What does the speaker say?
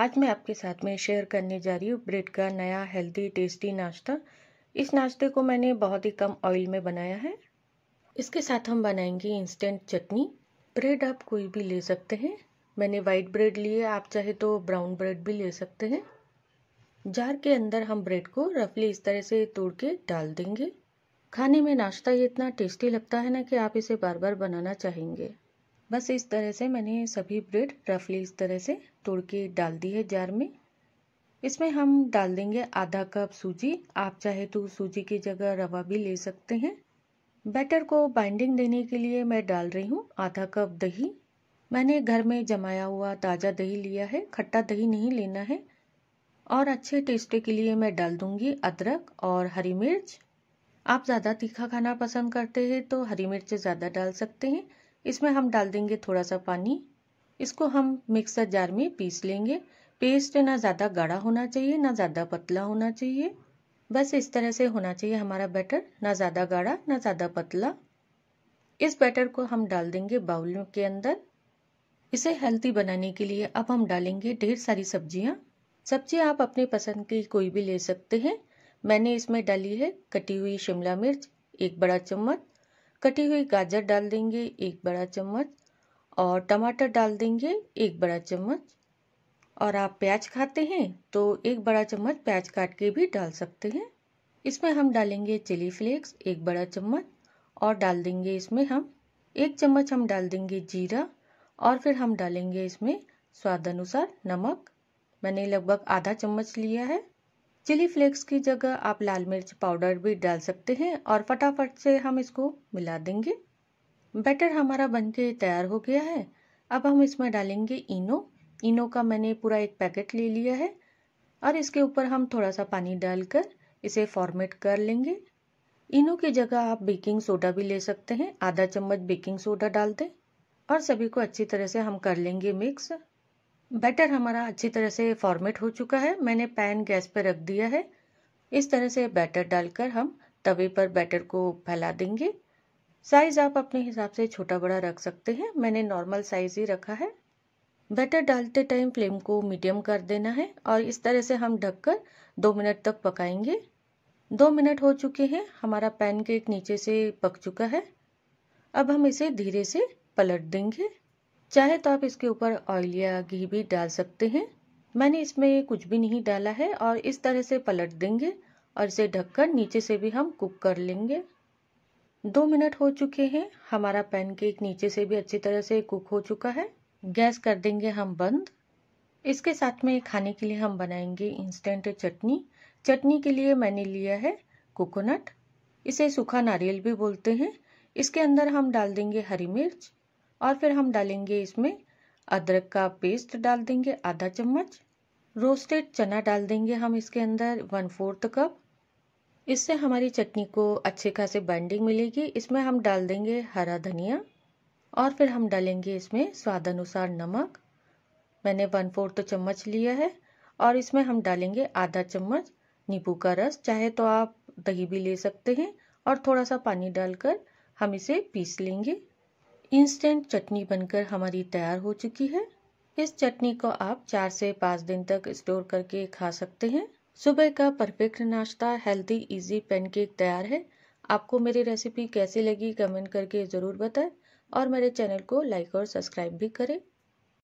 आज मैं आपके साथ में शेयर करने जा रही हूँ ब्रेड का नया हेल्दी टेस्टी नाश्ता इस नाश्ते को मैंने बहुत ही कम ऑयल में बनाया है इसके साथ हम बनाएंगे इंस्टेंट चटनी ब्रेड आप कोई भी ले सकते हैं मैंने वाइट ब्रेड लिए आप चाहे तो ब्राउन ब्रेड भी ले सकते हैं जार के अंदर हम ब्रेड को रफली इस तरह से तोड़ के डाल देंगे खाने में नाश्ता ये इतना टेस्टी लगता है ना कि आप इसे बार बार बनाना चाहेंगे बस इस तरह से मैंने सभी ब्रेड रफली इस तरह से तोड़ के डाल दी है जार में इसमें हम डाल देंगे आधा कप सूजी आप चाहे तो सूजी की जगह रवा भी ले सकते हैं बैटर को बाइंडिंग देने के लिए मैं डाल रही हूँ आधा कप दही मैंने घर में जमाया हुआ ताज़ा दही लिया है खट्टा दही नहीं लेना है और अच्छे टेस्ट के लिए मैं डाल दूँगी अदरक और हरी मिर्च आप ज़्यादा तीखा खाना पसंद करते हैं तो हरी मिर्च ज़्यादा डाल सकते हैं इसमें हम डाल देंगे थोड़ा सा पानी इसको हम मिक्सर जार में पीस लेंगे पेस्ट ना ज़्यादा गाढ़ा होना चाहिए ना ज़्यादा पतला होना चाहिए बस इस तरह से होना चाहिए हमारा बैटर ना ज़्यादा गाढ़ा ना ज़्यादा पतला इस बैटर को हम डाल देंगे बाउल के अंदर इसे हेल्थी बनाने के लिए अब हम डालेंगे ढेर सारी सब्जियाँ सब्ज़ी आप अपने पसंद की कोई भी ले सकते हैं मैंने इसमें डाली है कटी हुई शिमला मिर्च एक बड़ा चम्मच कटी हुई गाजर डाल देंगे एक बड़ा चम्मच और टमाटर डाल देंगे एक बड़ा चम्मच और आप प्याज खाते हैं तो एक बड़ा चम्मच प्याज काट के भी डाल सकते हैं इसमें हम डालेंगे चिली फ्लेक्स एक बड़ा चम्मच और डाल देंगे इसमें हम एक चम्मच हम डाल देंगे जीरा और फिर हम डालेंगे इसमें स्वाद अनुसार नमक मैंने लगभग आधा चम्मच लिया है चिली फ्लेक्स की जगह आप लाल मिर्च पाउडर भी डाल सकते हैं और फटाफट से हम इसको मिला देंगे बैटर हमारा बनके तैयार हो गया है अब हम इसमें डालेंगे इनो इनो का मैंने पूरा एक पैकेट ले लिया है और इसके ऊपर हम थोड़ा सा पानी डालकर इसे फॉर्मेट कर लेंगे इनो की जगह आप बेकिंग सोडा भी ले सकते हैं आधा चम्मच बेकिंग सोडा डाल दें और सभी को अच्छी तरह से हम कर लेंगे मिक्स बैटर हमारा अच्छी तरह से फॉर्मेट हो चुका है मैंने पैन गैस पर रख दिया है इस तरह से बैटर डालकर हम तवे पर बैटर को फैला देंगे साइज़ आप अपने हिसाब से छोटा बड़ा रख सकते हैं मैंने नॉर्मल साइज़ ही रखा है बैटर डालते टाइम फ्लेम को मीडियम कर देना है और इस तरह से हम ढककर दो मिनट तक पकाएंगे दो मिनट हो चुके हैं हमारा पैन केक नीचे से पक चुका है अब हम इसे धीरे से पलट देंगे चाहे तो आप इसके ऊपर ऑयल या घी भी डाल सकते हैं मैंने इसमें कुछ भी नहीं डाला है और इस तरह से पलट देंगे और इसे ढककर नीचे से भी हम कुक कर लेंगे दो मिनट हो चुके हैं हमारा पैनकेक नीचे से भी अच्छी तरह से कुक हो चुका है गैस कर देंगे हम बंद इसके साथ में खाने के लिए हम बनाएंगे इंस्टेंट चटनी चटनी के लिए मैंने लिया है कोकोनट इसे सूखा नारियल भी बोलते हैं इसके अंदर हम डाल देंगे हरी मिर्च और फिर हम डालेंगे इसमें अदरक का पेस्ट डाल देंगे आधा चम्मच रोस्टेड चना डाल देंगे हम इसके अंदर वन फोर्थ कप इससे हमारी चटनी को अच्छे खासे बाइंडिंग मिलेगी इसमें हम डाल देंगे हरा धनिया और फिर हम डालेंगे इसमें स्वाद अनुसार नमक मैंने वन फोर्थ चम्मच लिया है और इसमें हम डालेंगे आधा चम्मच नींबू का रस चाहे तो आप दही भी ले सकते हैं और थोड़ा सा पानी डालकर हम इसे पीस लेंगे इंस्टेंट चटनी बनकर हमारी तैयार हो चुकी है इस चटनी को आप चार से पाँच दिन तक स्टोर करके खा सकते हैं सुबह का परफेक्ट नाश्ता हेल्दी इजी पैनकेक तैयार है आपको मेरी रेसिपी कैसी लगी कमेंट करके ज़रूर बताएं और मेरे चैनल को लाइक और सब्सक्राइब भी करें